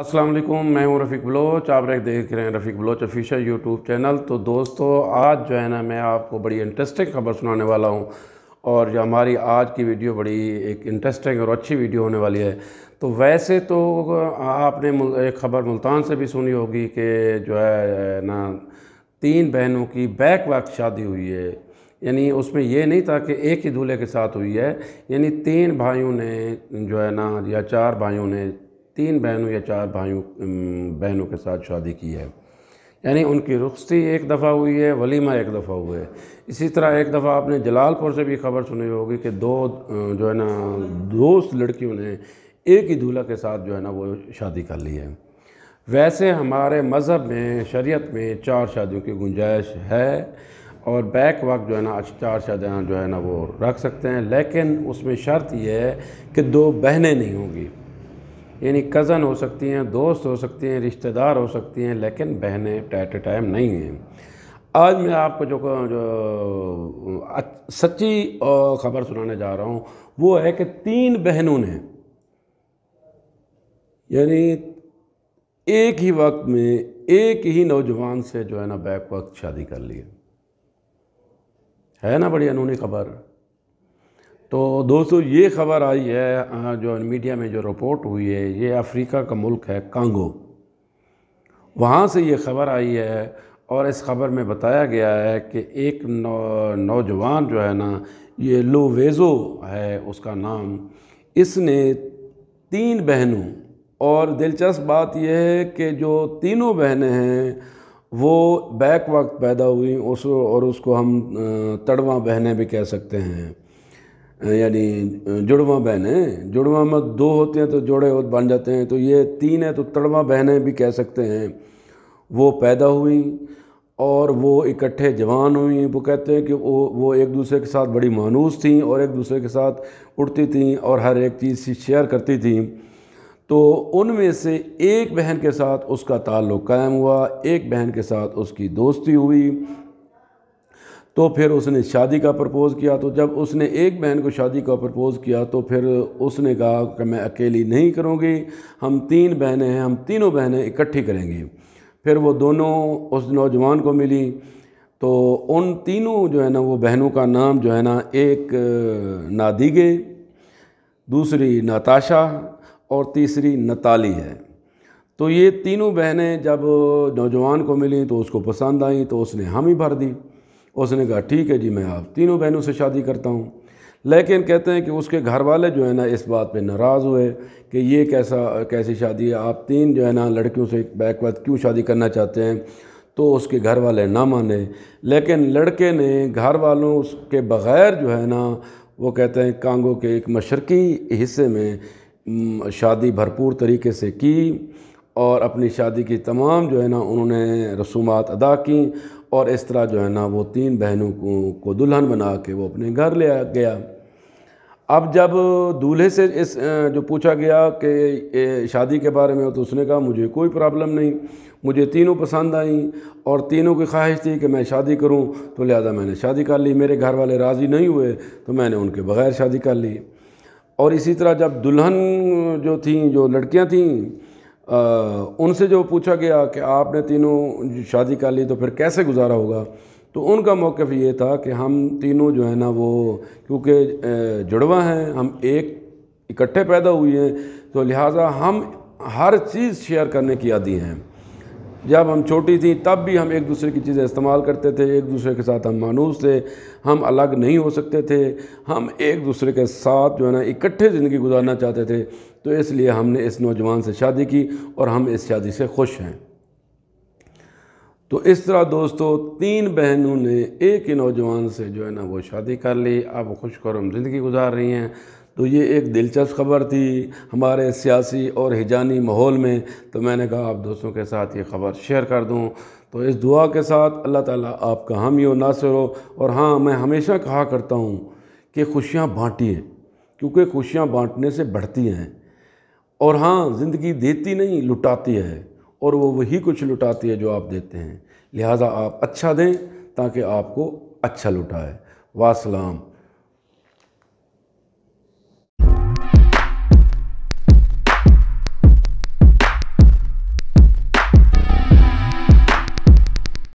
अस्सलाम वालेकुम मैं हूं रफ़ीक बलोच आप रख देख रहे हैं Rafiq Baloch official YouTube channel तो दोस्तों आज जो है ना मैं आपको बड़ी इंटरेस्टिंग खबर सुनाने वाला हूं और जो हमारी आज की वीडियो बड़ी एक इंटरेस्टिंग और अच्छी वीडियो होने वाली है तो वैसे तो आपने एक खबर मुल्तान से भी सुनी होगी कि जो है न तीन बहनों की बैक वक्त शादी हुई है यानी उसमें यह नहीं था कि एक ही दूल्हे के साथ हुई है यानी तीन भाइयों ने जो है ना या चार भाइयों ने तीन बहनों या चार भाइयों बहनों के साथ शादी की है यानी उनकी रुखसती एक दफ़ा हुई है वलीमा एक दफ़ा हुआ है इसी तरह एक दफ़ा आपने जलालपुर से भी खबर सुनी होगी कि दो जो है ना दोस्त लड़कियों ने एक ही दूल्हा के साथ जो है ना वो शादी कर ली है वैसे हमारे मज़हब में शरीयत में चार शादियों की गुंजाइश है और बैक वक्त जो है ना चार शादियाँ जो है ना वो रख सकते हैं लेकिन उसमें शर्त यह है कि दो बहनें नहीं होंगी यानी कज़न हो सकती हैं दोस्त हो सकती हैं रिश्तेदार हो सकती हैं लेकिन बहनें टाइट टाइम नहीं हैं आज मैं आपको जो, जो सच्ची खबर सुनाने जा रहा हूँ वो है कि तीन बहनों ने यानी एक ही वक्त में एक ही नौजवान से जो है ना बैक वक्त शादी कर ली है ना बड़ी अनूनी खबर तो दोस्तों ये खबर आई है जो मीडिया में जो रिपोर्ट हुई है ये अफ्रीका का मुल्क है कांगो वहाँ से ये खबर आई है और इस खबर में बताया गया है कि एक नौ, नौजवान जो है ना ये लोवेज़ो है उसका नाम इसने तीन बहनों और दिलचस्प बात यह है कि जो तीनों बहनें हैं वो बैक वक्त पैदा हुई उस और उसको हम तड़वा बहनें भी कह सकते हैं यानी जुड़वा बहनें जुड़वा में दो होते हैं तो जोड़े बन जाते हैं तो ये तीन है तो तड़वा बहनें भी कह सकते हैं वो पैदा हुई और वो इकट्ठे जवान हुई वो कहते हैं कि वो वो एक दूसरे के साथ बड़ी मानूस थी और एक दूसरे के साथ उठती थी और हर एक चीज़ से शेयर करती थी तो उनमें से एक बहन के साथ उसका ताल्लुक़ कायम हुआ एक बहन के साथ उसकी दोस्ती हुई तो फिर उसने शादी का प्रपोज़ किया तो जब उसने एक बहन को शादी का प्रपोज़ किया तो फिर उसने कहा कि मैं अकेली नहीं करूँगी हम तीन बहनें हैं हम तीनों बहनें इकट्ठी करेंगे फिर वो दोनों उस नौजवान को मिली तो उन तीनों जो है ना वो बहनों का नाम जो है ना एक नादीगे दूसरी नताशा और तीसरी नताली है तो ये तीनों बहनें जब नौजवान को मिली तो उसको पसंद आई तो उसने हामी भर दी उसने कहा ठीक है जी मैं आप तीनों बहनों से शादी करता हूँ लेकिन कहते हैं कि उसके घर वाले जो है ना इस बात पे नाराज़ हुए कि ये कैसा कैसी शादी है आप तीन जो है ना लड़कियों से बैकवर्ड क्यों शादी करना चाहते हैं तो उसके घर वाले ना माने लेकिन लड़के ने घर वालों उसके बग़ैर जो है ना वो कहते हैं कांगो के एक मशरक़ी हिस्से में शादी भरपूर तरीके से की और अपनी शादी की तमाम जो है ना उन्होंने रसूमात अदा की और इस तरह जो है ना वो तीन बहनों को, को दुल्हन बना के वो अपने घर ले गया अब जब दूल्हे से इस जो पूछा गया कि शादी के बारे में तो उसने कहा मुझे कोई प्रॉब्लम नहीं मुझे तीनों पसंद आई और तीनों की ख्वाहिश थी कि मैं शादी करूं तो लिहाजा मैंने शादी कर ली मेरे घर वाले राज़ी नहीं हुए तो मैंने उनके बग़ैर शादी कर ली और इसी तरह जब दुल्हन जो थी जो लड़कियाँ थीं उनसे जो पूछा गया कि आपने तीनों शादी कर ली तो फिर कैसे गुजारा होगा तो उनका मौक़ ये था कि हम तीनों जो है ना वो क्योंकि जुड़वा हैं हम एक इकट्ठे पैदा हुए हैं तो लिहाजा हम हर चीज़ शेयर करने की आदि हैं जब हम छोटी थी तब भी हम एक दूसरे की चीज़ें इस्तेमाल करते थे एक दूसरे के साथ हम मानूस थे हम अलग नहीं हो सकते थे हम एक दूसरे के साथ जो है ना इकट्ठे ज़िंदगी गुजारना चाहते थे तो इसलिए हमने इस नौजवान से शादी की और हम इस शादी से खुश हैं तो इस तरह दोस्तों तीन बहनों ने एक ही नौजवान से जो है ना वो शादी कर ली अब खुशखरम ज़िंदगी गुजार रही हैं तो ये एक दिलचस्प खबर थी हमारे सियासी और हिजानी माहौल में तो मैंने कहा आप दोस्तों के साथ ये खबर शेयर कर दूँ तो इस दुआ के साथ अल्लाह ताला आपका हम यो नासिर हो और हाँ मैं हमेशा कहा करता हूँ कि खुशियाँ बाँटिए क्योंकि खुशियाँ बाँटने से बढ़ती हैं और हाँ ज़िंदगी देती नहीं लुटाती है और वो वही कुछ लुटाती है जो आप देते हैं लिहाजा आप अच्छा दें ताकि आपको अच्छा लुटाए वासलाम